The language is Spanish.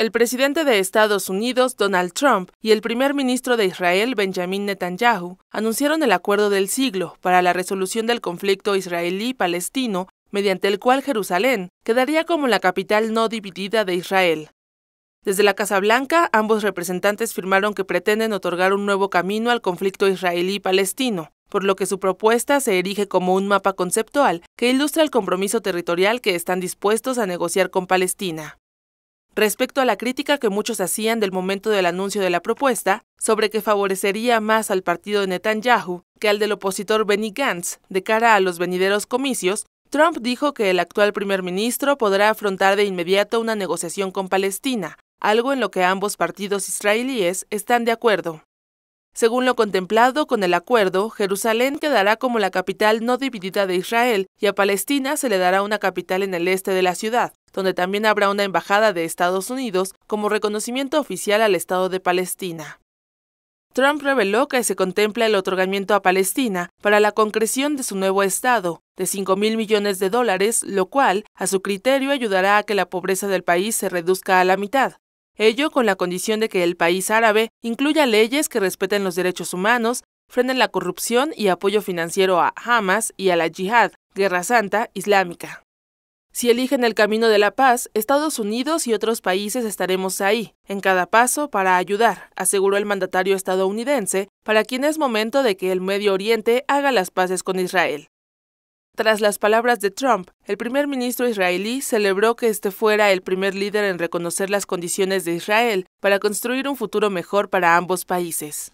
El presidente de Estados Unidos, Donald Trump, y el primer ministro de Israel, Benjamin Netanyahu, anunciaron el acuerdo del siglo para la resolución del conflicto israelí-palestino, mediante el cual Jerusalén quedaría como la capital no dividida de Israel. Desde la Casa Blanca, ambos representantes firmaron que pretenden otorgar un nuevo camino al conflicto israelí-palestino, por lo que su propuesta se erige como un mapa conceptual que ilustra el compromiso territorial que están dispuestos a negociar con Palestina. Respecto a la crítica que muchos hacían del momento del anuncio de la propuesta, sobre que favorecería más al partido de Netanyahu que al del opositor Benny Gantz de cara a los venideros comicios, Trump dijo que el actual primer ministro podrá afrontar de inmediato una negociación con Palestina, algo en lo que ambos partidos israelíes están de acuerdo. Según lo contemplado con el acuerdo, Jerusalén quedará como la capital no dividida de Israel y a Palestina se le dará una capital en el este de la ciudad, donde también habrá una embajada de Estados Unidos como reconocimiento oficial al Estado de Palestina. Trump reveló que se contempla el otorgamiento a Palestina para la concreción de su nuevo Estado, de 5 mil millones de dólares, lo cual, a su criterio, ayudará a que la pobreza del país se reduzca a la mitad, ello con la condición de que el país árabe incluya leyes que respeten los derechos humanos, frenen la corrupción y apoyo financiero a Hamas y a la Jihad, Guerra Santa Islámica. Si eligen el camino de la paz, Estados Unidos y otros países estaremos ahí, en cada paso, para ayudar, aseguró el mandatario estadounidense, para quien es momento de que el Medio Oriente haga las paces con Israel. Tras las palabras de Trump, el primer ministro israelí celebró que este fuera el primer líder en reconocer las condiciones de Israel para construir un futuro mejor para ambos países.